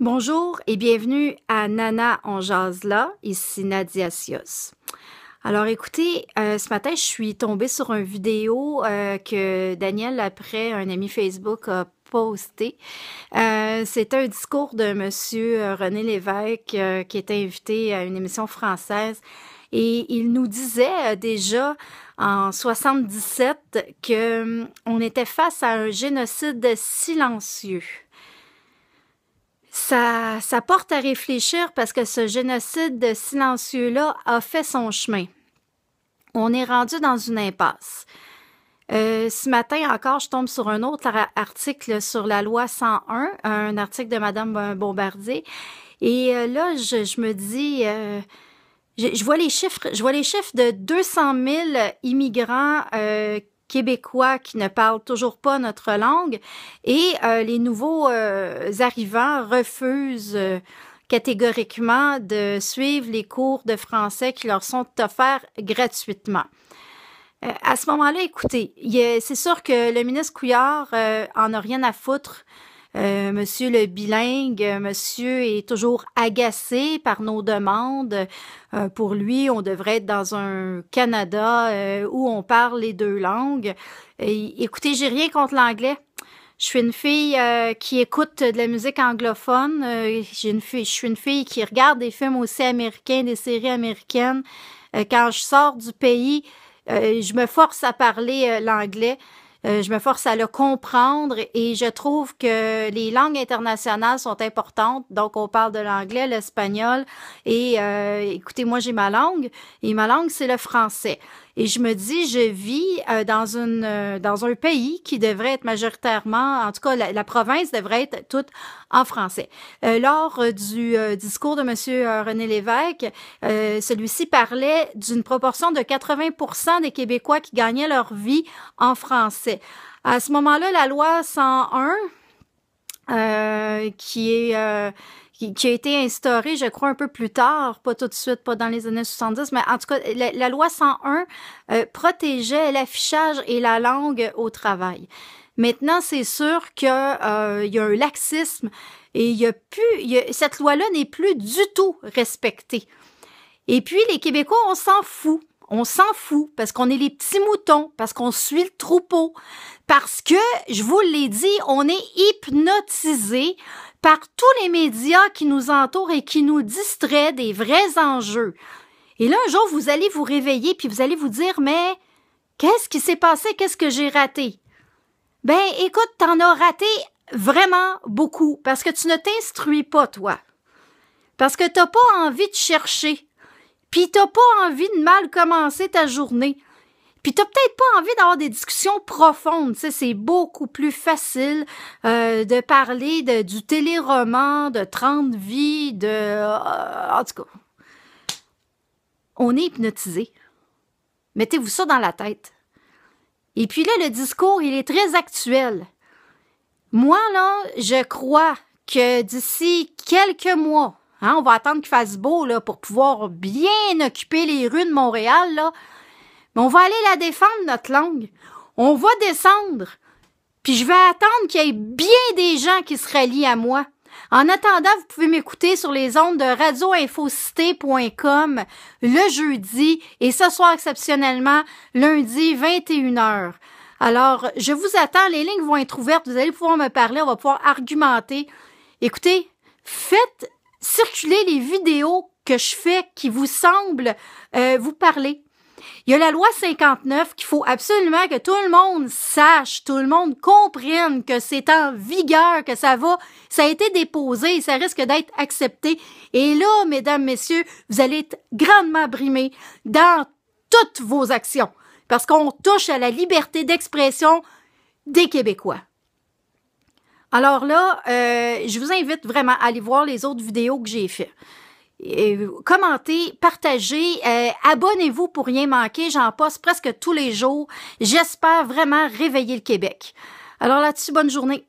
Bonjour et bienvenue à Nana en jazz là, ici Nadia Sios. Alors écoutez, euh, ce matin je suis tombée sur une vidéo euh, que Daniel après un ami Facebook a posté. Euh, c'est un discours de M. René Lévesque qui était invité à une émission française et il nous disait déjà en 77 que hum, on était face à un génocide silencieux ça, ça porte à réfléchir parce que ce génocide silencieux-là a fait son chemin. On est rendu dans une impasse. Euh, ce matin encore, je tombe sur un autre article sur la loi 101, un article de Madame Bombardier. Et euh, là, je, me dis, euh, je, vois les chiffres, je vois les chiffres de 200 000 immigrants québécois qui ne parlent toujours pas notre langue et euh, les nouveaux euh, arrivants refusent euh, catégoriquement de suivre les cours de français qui leur sont offerts gratuitement. à ce moment-là, écoutez, c'est sûr que le ministre Couillard en a rien à foutre euh, monsieur le bilingue, euh, monsieur est toujours agacé par nos demandes. Euh, pour lui, on devrait être dans un Canada où on parle les deux langues. écoutez, j'ai rien contre l'anglais. Je suis une fille qui écoute de la musique anglophone. je suis une fille qui regarde des films aussi américains, des séries américaines. quand je sors du pays, je me force à parler l'anglais. Euh, je me force à le comprendre et je trouve que les langues internationales sont importantes. Donc, on parle de l'anglais, l'espagnol et euh, écoutez, moi, j'ai ma langue et ma langue, c'est le français. Et je me dis, je vis euh, dans, une, euh, dans un pays qui devrait être majoritairement, en tout cas, la, province devrait être toute en français. Euh, lors du discours de M. René Lévesque, celui-ci parlait d'une proportion de 80 des Québécois qui gagnaient leur vie en français. À ce moment-là, la loi 101, qui est qui, a été instauré, je crois, un peu plus tard, pas tout de suite, pas dans les années 70, mais en tout cas, la, loi 101 euh, protégeait l'affichage et la langue au travail. Maintenant, c'est sûr qu'il euh, y a un laxisme et il y a plus, cette loi-là n'est plus du tout respectée. Et puis, les Québécois, on s'en fout. On s'en fout parce qu'on est les petits moutons, parce qu'on suit le troupeau, parce que, je vous l'ai dit, on est hypnotisé par tous les médias qui nous entourent et qui nous distraient des vrais enjeux. Et là, un jour, vous allez vous réveiller puis vous allez vous dire, mais qu'est-ce qui s'est passé? Qu'est-ce que j'ai raté? Ben, écoute, t'en as raté vraiment beaucoup parce que tu ne t'instruis pas, toi. Parce que t'as pas envie de chercher puis t'as pas envie de mal commencer ta journée. Puis t'as peut-être pas envie d'avoir des discussions profondes, c'est beaucoup plus facile euh, de parler du téléroman, de 30 vies, de... Euh, en tout cas, on est hypnotisé. Mettez-vous ça dans la tête. Et puis là, le discours, il est très actuel. Moi, là, je crois que d'ici quelques mois, Hein, on va attendre qu'il fasse beau là, pour pouvoir bien occuper les rues de Montréal. Là. Mais on va aller la défendre, notre langue. On va descendre. Puis je vais attendre qu'il y ait bien des gens qui se rallient à moi. En attendant, vous pouvez m'écouter sur les ondes de radioinfocité.com le jeudi et ce soir exceptionnellement lundi 21h. Alors, je vous attends, les lignes vont être ouvertes, vous allez pouvoir me parler, on va pouvoir argumenter. Écoutez, faites circuler les vidéos que je fais qui vous semblent euh, vous parler. Il y a la loi 59 qu'il faut absolument que tout le monde sache, tout le monde comprenne que c'est en vigueur, que ça va, ça a été déposé et ça risque d'être accepté. Et là, mesdames, messieurs, vous allez être grandement brimés dans toutes vos actions parce qu'on touche à la liberté d'expression des Québécois. Alors là, euh, je vous invite vraiment à aller voir les autres vidéos que j'ai faites. commentez, partagez, euh, abonnez-vous pour rien manquer. J'en poste presque tous les jours. J'espère vraiment réveiller le Québec. Alors là-dessus, bonne journée.